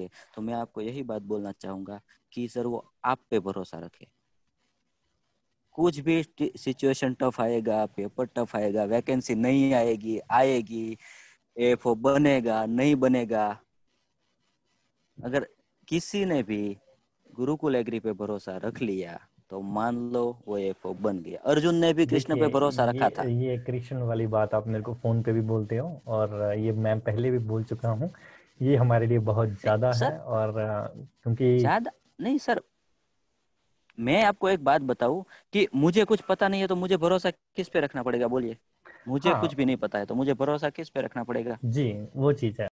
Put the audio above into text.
सके तो मैं आपको यही बात बोलना चाहूंगा कि सर वो आप पे भरोसा रखे कुछ भी सिचुएशन टफ आएगा पेपर टफ आएगा वैकेंसी नहीं आएगी आएगी एफ बनेगा नहीं बनेगा अगर किसी ने भी गुरुकुल एग्री पे भरोसा रख लिया तो मान लो वो एफ बन गया अर्जुन ने भी कृष्ण पे भरोसा रखा था ये कृष्ण वाली बात आप मेरे को फोन पे भी बोलते हो और ये मैं पहले भी बोल चुका हूँ ये हमारे लिए बहुत ज्यादा है और क्योंकि नहीं सर मैं आपको एक बात बताऊं कि मुझे कुछ पता नहीं है तो मुझे भरोसा किस पे रखना पड़ेगा बोलिए मुझे हाँ, कुछ भी नहीं पता है तो मुझे भरोसा किस पे रखना पड़ेगा जी वो चीज है